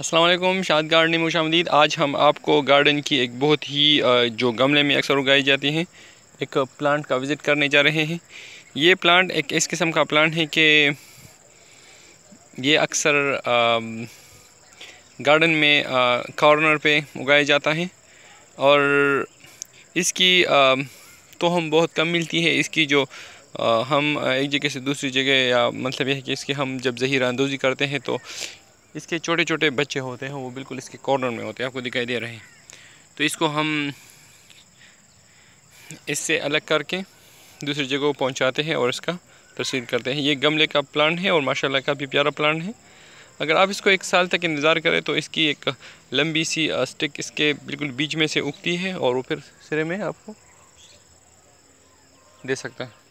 असलम शाद गार्डन में शामदीद आज हम आपको गार्डन की एक बहुत ही जो गमले में अक्सर उगाई जाती हैं एक प्लांट का विज़िट करने जा रहे हैं ये प्लांट एक इस किस्म का प्लांट है कि ये अक्सर गार्डन में कॉर्नर पे उगाया जाता है और इसकी तो हम बहुत कम मिलती है इसकी जो हम एक जगह से दूसरी जगह या मतलब यह है कि इसकी हम जब जहीर अंदोजी करते हैं तो इसके छोटे छोटे बच्चे होते हैं वो बिल्कुल इसके कॉर्नर में होते हैं आपको दिखाई दे रहे हैं तो इसको हम इससे अलग करके दूसरी जगह पहुंचाते हैं और इसका तस्वीर करते हैं ये गमले का प्लांट है और माशाल्लाह भी प्यारा प्लांट है अगर आप इसको एक साल तक इंतज़ार करें तो इसकी एक लंबी सी स्टिक इसके बिल्कुल बीच में से उगती है और वो फिर सिरे में आपको दे सकता है